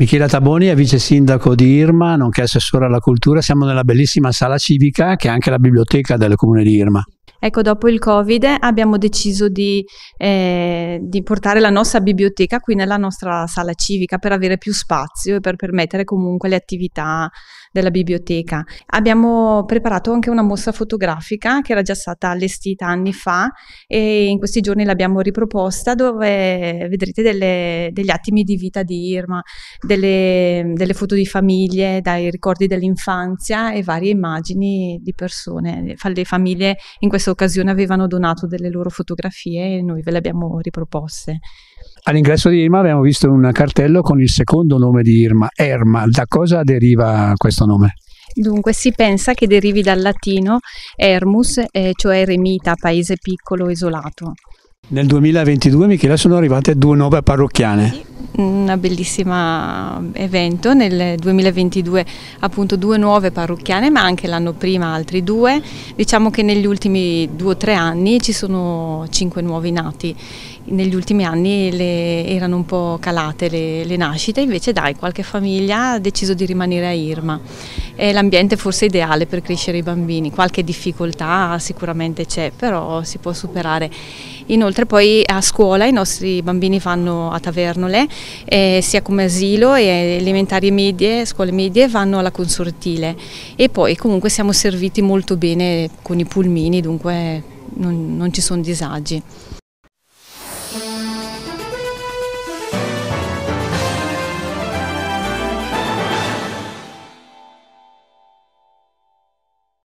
Michela Taboni è vice sindaco di Irma, nonché assessore alla cultura. Siamo nella bellissima sala civica che è anche la biblioteca del comune di Irma. Ecco, dopo il Covid abbiamo deciso di, eh, di, portare la nostra biblioteca qui nella nostra sala civica per avere più spazio e per permettere comunque le attività della biblioteca. Abbiamo preparato anche una mostra fotografica che era già stata allestita anni fa e in questi giorni l'abbiamo riproposta dove vedrete delle, degli attimi di vita di Irma, delle, delle foto di famiglie, dai ricordi dell'infanzia e varie immagini di persone, le famiglie in questo questa occasione avevano donato delle loro fotografie e noi ve le abbiamo riproposte. All'ingresso di Irma abbiamo visto un cartello con il secondo nome di Irma, Erma. Da cosa deriva questo nome? Dunque si pensa che derivi dal latino ermus, eh, cioè eremita, paese piccolo, isolato. Nel 2022, Michela, sono arrivate due nuove parrocchiane. Sì una bellissima evento nel 2022 appunto due nuove parrucchiane ma anche l'anno prima altri due diciamo che negli ultimi due o tre anni ci sono cinque nuovi nati negli ultimi anni le, erano un po' calate le, le, nascite invece dai qualche famiglia ha deciso di rimanere a Irma è l'ambiente forse ideale per crescere i bambini qualche difficoltà sicuramente c'è però si può superare inoltre poi a scuola i nostri bambini vanno a Tavernole eh, sia come asilo e elementari e medie, scuole medie vanno alla consortile e poi comunque siamo serviti molto bene con i pulmini, dunque non, non ci sono disagi.